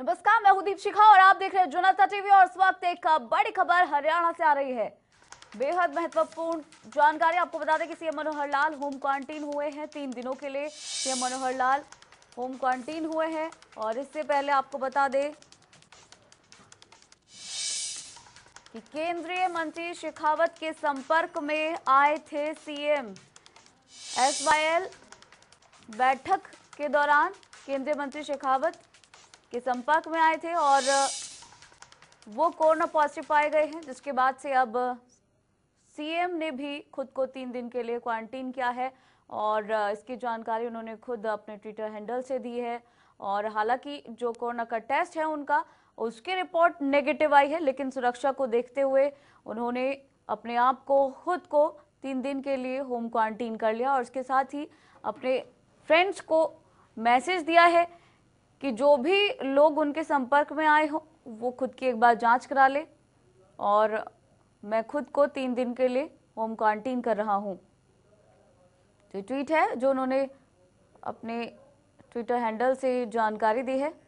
नमस्कार मैं हूं दीप शिखा और आप देख रहे हैं जुनाता टीवी और इस वक्त एक बड़ी खबर हरियाणा से आ रही है बेहद महत्वपूर्ण जानकारी आपको बता दें कि CM Manohar Lal home quarantine हुए हैं तीन दिनों के लिए CM Manohar Lal home quarantine हुए हैं और इससे पहले आपको बता दें कि केंद्रीय मंत्री शेखावत के संपर्क में आए थे सीएम एस बैठक के दौरान केंद्रीय मंत्री शेखावत के संपर्क में आए थे और वो कोरोना पॉजिटिव पाए गए हैं जिसके बाद से अब सीएम ने भी खुद को तीन दिन के लिए क्वारंटीन किया है और इसकी जानकारी उन्होंने खुद अपने ट्विटर हैंडल से दी है और हालांकि जो कोरोना का टेस्ट है उनका उसकी रिपोर्ट नेगेटिव आई है लेकिन सुरक्षा को देखते हुए उन्होंने अपने आप को खुद को तीन दिन के लिए होम क्वारंटीन कर लिया और उसके साथ ही अपने फ्रेंड्स को मैसेज दिया है कि जो भी लोग उनके संपर्क में आए हों वो खुद की एक बार जांच करा ले और मैं खुद को तीन दिन के लिए होम क्वारंटीन कर रहा हूँ तो ट्वीट है जो उन्होंने अपने ट्विटर हैंडल से जानकारी दी है